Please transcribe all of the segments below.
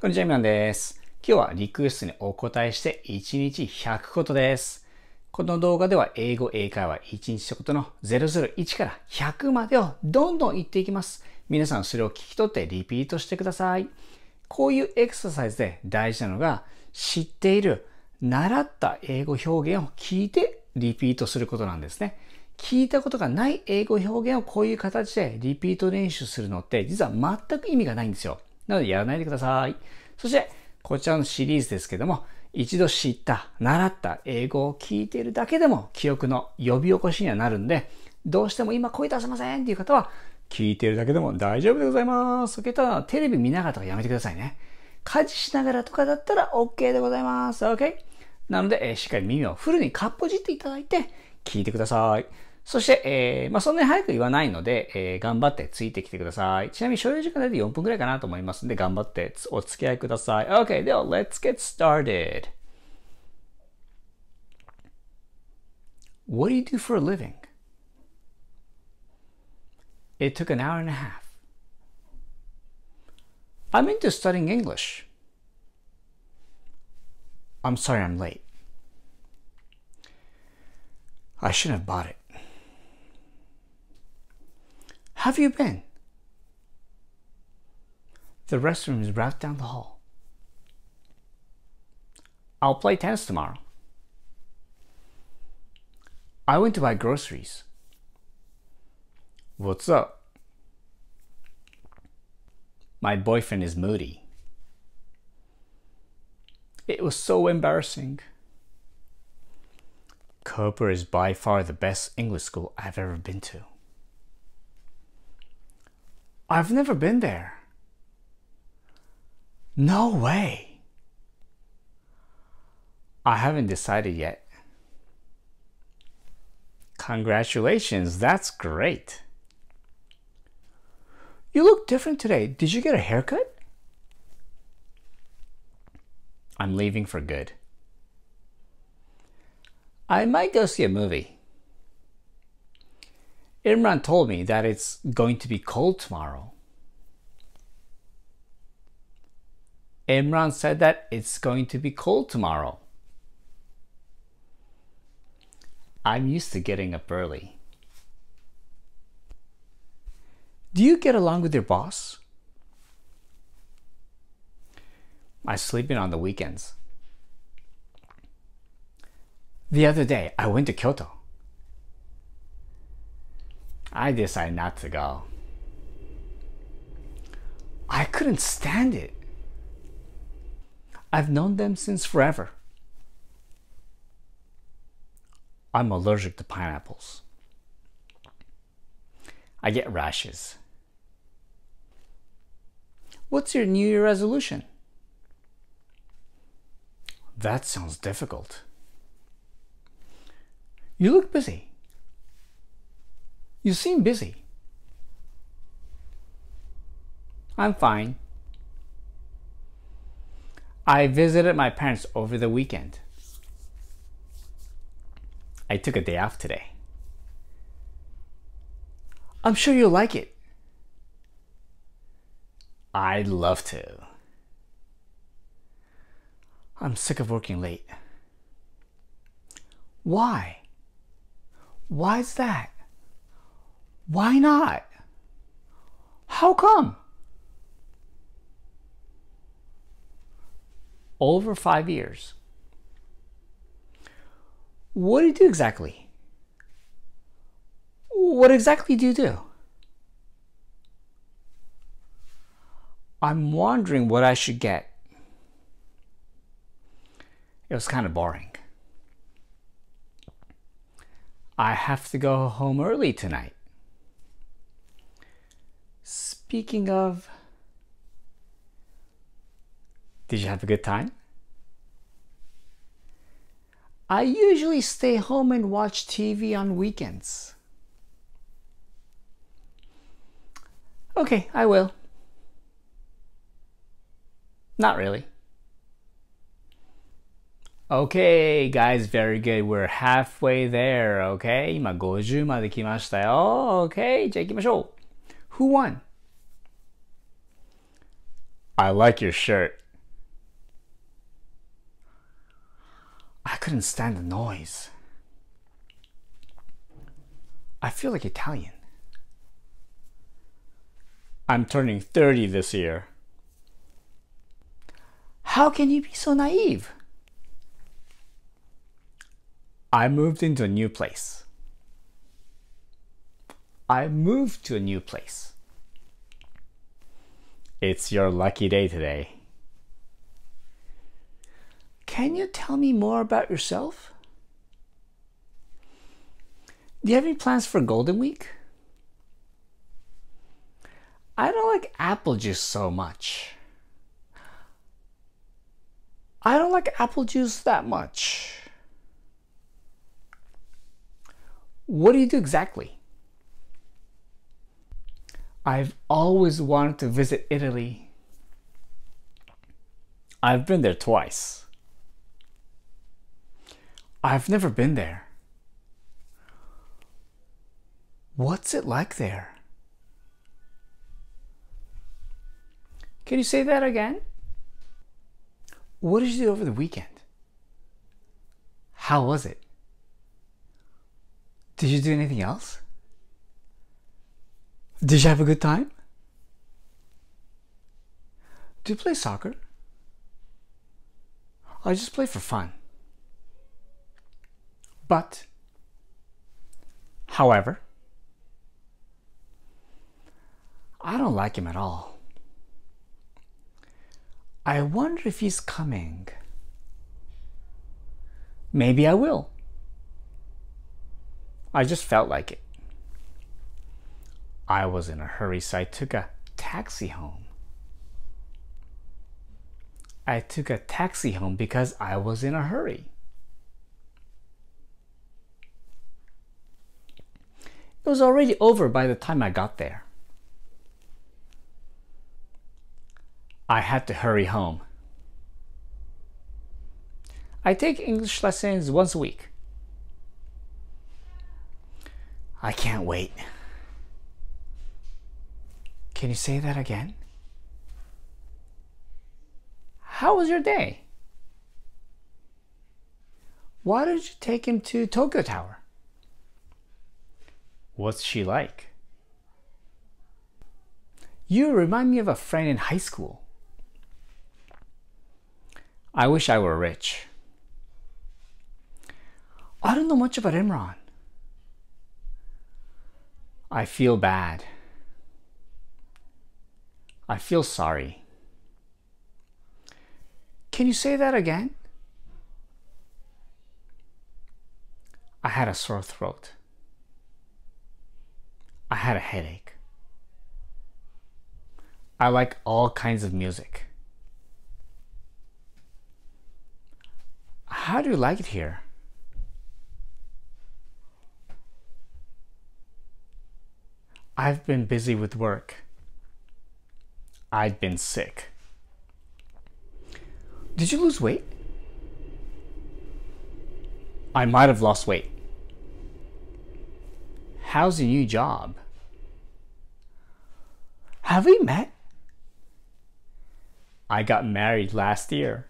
こんにちは、みなんです。今日はリクエストにお答えして1日100ことです。この動画では英語、英会話、1日食との001から100までをどんどん言っていきます。皆さんそれを聞き取ってリピートしてください。こういうエクササイズで大事なのが知っている、習った英語表現を聞いてリピートすることなんですね。聞いたことがない英語表現をこういう形でリピート練習するのって実は全く意味がないんですよ。なのでやらないでください。そして、こちらのシリーズですけども、一度知った、習った英語を聞いているだけでも記憶の呼び起こしにはなるんで、どうしても今声出せませんっていう方は、聞いているだけでも大丈夫でございます。そうたらテレビ見ながらとかやめてくださいね。家事しながらとかだったら OK でございます。OK? なので、えー、しっかり耳をフルにかっぽじっていただいて、聞いてください。そして、えー、まあ、そんなに早く言わないので、えー、頑張ってついてきてください。ちなみに所要時間で4分くらいかなと思いますので、頑張ってお付き合いください。OK, では、Let's get started. What do you do for a living? It took an hour and a half. I'm into studying English. I'm sorry I'm late. I shouldn't have bought it. Have you been? The restroom is right down the hall. I'll play tennis tomorrow. I went to buy groceries. What's up? My boyfriend is moody. It was so embarrassing. Cooper is by far the best English school I've ever been to. I've never been there. No way. I haven't decided yet. Congratulations, that's great. You look different today. Did you get a haircut? I'm leaving for good. I might go see a movie. Imran told me that it's going to be cold tomorrow. Imran said that it's going to be cold tomorrow. I'm used to getting up early. Do you get along with your boss? I sleep in on the weekends. The other day, I went to Kyoto. I decided not to go. I couldn't stand it. I've known them since forever. I'm allergic to pineapples. I get rashes. What's your New Year resolution? That sounds difficult. You look busy. You seem busy. I'm fine. I visited my parents over the weekend. I took a day off today. I'm sure you'll like it. I'd love to. I'm sick of working late. Why? Why's that? Why not? How come? Over five years. What do you do exactly? What exactly do you do? I'm wondering what I should get. It was kind of boring. I have to go home early tonight. Speaking of, did you have a good time? I usually stay home and watch TV on weekends. Okay, I will. Not really. Okay, guys, very good. We're halfway there, okay? 今50まで来ましたよ。Okay, じゃあ行きましょう。Who won? I like your shirt. I couldn't stand the noise. I feel like Italian. I'm turning 30 this year. How can you be so naive? I moved into a new place. I moved to a new place. It's your lucky day today. Can you tell me more about yourself? Do you have any plans for Golden Week? I don't like apple juice so much. I don't like apple juice that much. What do you do exactly? I've always wanted to visit Italy. I've been there twice. I've never been there. What's it like there? Can you say that again? What did you do over the weekend? How was it? Did you do anything else? Did you have a good time? Do you play soccer? I just play for fun. But, however, I don't like him at all. I wonder if he's coming. Maybe I will. I just felt like it. I was in a hurry, so I took a taxi home. I took a taxi home because I was in a hurry. It was already over by the time I got there. I had to hurry home. I take English lessons once a week. I can't wait. Can you say that again? How was your day? Why did you take him to Tokyo Tower? What's she like? You remind me of a friend in high school. I wish I were rich. I don't know much about Imran. I feel bad. I feel sorry. Can you say that again? I had a sore throat. I had a headache. I like all kinds of music. How do you like it here? I've been busy with work. I've been sick. Did you lose weight? I might have lost weight. How's your new job? Have we met? I got married last year.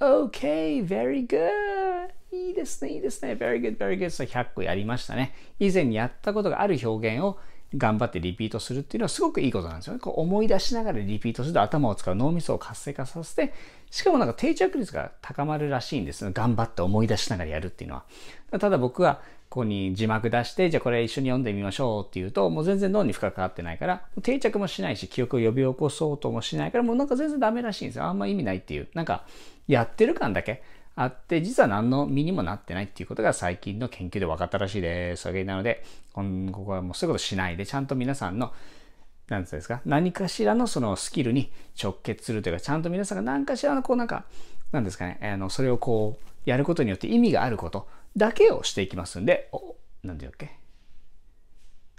Okay, very good. いいですね、いいですね。Very good, very good. 100個やりましたね。以前やったことがある表現を頑張ってリピートするっていうのはすごくいいことなんですよね。こう思い出しながらリピートすると頭を使う脳みそを活性化させて、しかもなんか定着率が高まるらしいんです頑張って思い出しながらやるっていうのは。ただ僕はここに字幕出して、じゃあこれ一緒に読んでみましょうっていうと、もう全然脳に深くかかってないから、定着もしないし、記憶を呼び起こそうともしないから、もうなんか全然ダメらしいんですよ。あんま意味ないっていう。なんか、やってる感だけ。あって、実は何の身にもなってないっていうことが最近の研究で分かったらしいです。なので、今後はもうそういうことしないで、ちゃんと皆さんの、なんですか、何かしらのそのスキルに直結するというか、ちゃんと皆さんが何かしらのこうなんか、なんですかね、あの、それをこう、やることによって意味があることだけをしていきますんで、お、なんで言っけ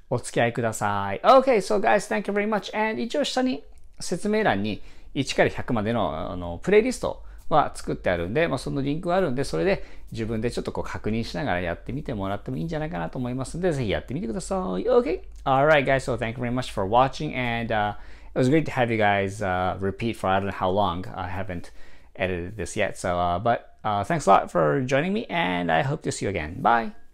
お付き合いください。Okay, so guys, thank you very much. And 一応下に説明欄に1から100までのあのプレイリストは作ってあるんで、まあ、そのリンクはあるんで、それで自分でちょっとこう確認しながらやってみてもらってもいいんじゃないかなと思いますので、ぜひやってみてください。Okay? Alright, guys. So, thank you very much for watching. And、uh, it was great to have you guys uh, repeat for I don't know how long. I haven't edited this yet. So, uh, but uh, thanks a lot for joining me. And I hope to see you again. Bye.